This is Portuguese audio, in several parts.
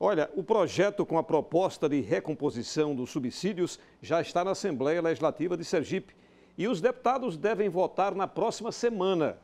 Olha, o projeto com a proposta de recomposição dos subsídios já está na Assembleia Legislativa de Sergipe e os deputados devem votar na próxima semana.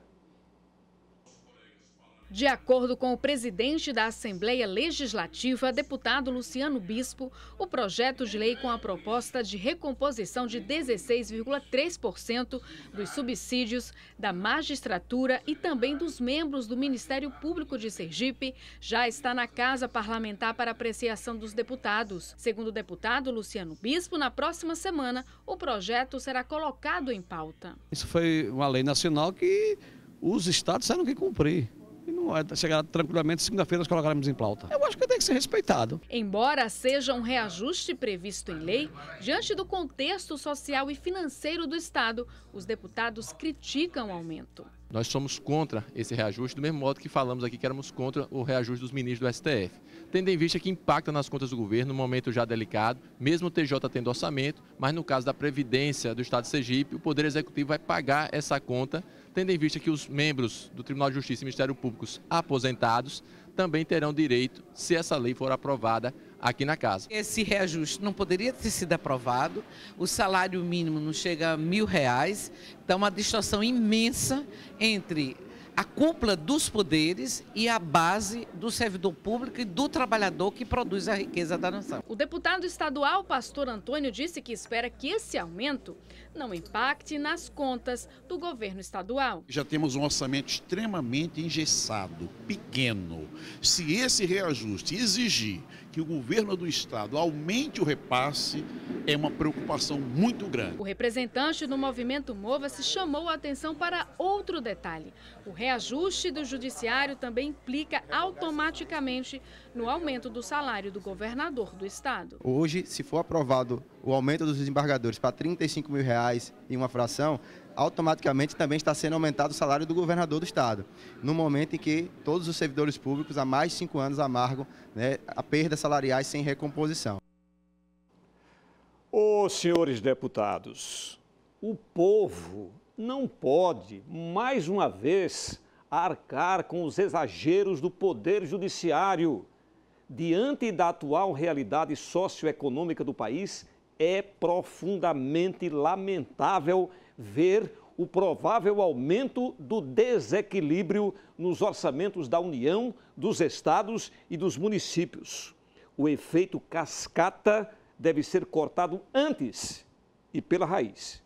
De acordo com o presidente da Assembleia Legislativa, deputado Luciano Bispo, o projeto de lei com a proposta de recomposição de 16,3% dos subsídios da magistratura e também dos membros do Ministério Público de Sergipe já está na Casa Parlamentar para apreciação dos deputados. Segundo o deputado Luciano Bispo, na próxima semana o projeto será colocado em pauta. Isso foi uma lei nacional que os estados terão que cumprir e não vai é, tá chegar tranquilamente. Segunda-feira nós colocaremos em pauta. Eu acho que tem que ser respeitado. Embora seja um reajuste previsto em lei, diante do contexto social e financeiro do Estado, os deputados criticam o aumento. Nós somos contra esse reajuste, do mesmo modo que falamos aqui que éramos contra o reajuste dos ministros do STF. Tendo em vista que impacta nas contas do governo, num momento já delicado, mesmo o TJ tendo orçamento, mas no caso da Previdência do Estado de Sergipe, o Poder Executivo vai pagar essa conta, tendo em vista que os membros do Tribunal de Justiça e Ministério Público aposentados também terão direito, se essa lei for aprovada, aqui na casa. Esse reajuste não poderia ter sido aprovado, o salário mínimo não chega a mil reais, então é uma distorção imensa entre a cúpula dos poderes e a base do servidor público e do trabalhador que produz a riqueza da nação. O deputado estadual Pastor Antônio disse que espera que esse aumento não impacte nas contas do governo estadual. Já temos um orçamento extremamente engessado, pequeno. Se esse reajuste exigir que o governo do estado aumente o repasse é uma preocupação muito grande. O representante do movimento Mova-se chamou a atenção para outro detalhe. O reajuste do judiciário também implica automaticamente no aumento do salário do governador do estado. Hoje, se for aprovado o aumento dos desembargadores para 35 mil reais e uma fração, automaticamente também está sendo aumentado o salário do governador do estado, no momento em que todos os servidores públicos há mais de cinco anos amargam né, a perda salariais sem recomposição. Ô, senhores deputados, o povo não pode, mais uma vez, arcar com os exageros do Poder Judiciário. Diante da atual realidade socioeconômica do país, é profundamente lamentável ver o provável aumento do desequilíbrio nos orçamentos da União, dos estados e dos municípios. O efeito cascata deve ser cortado antes e pela raiz.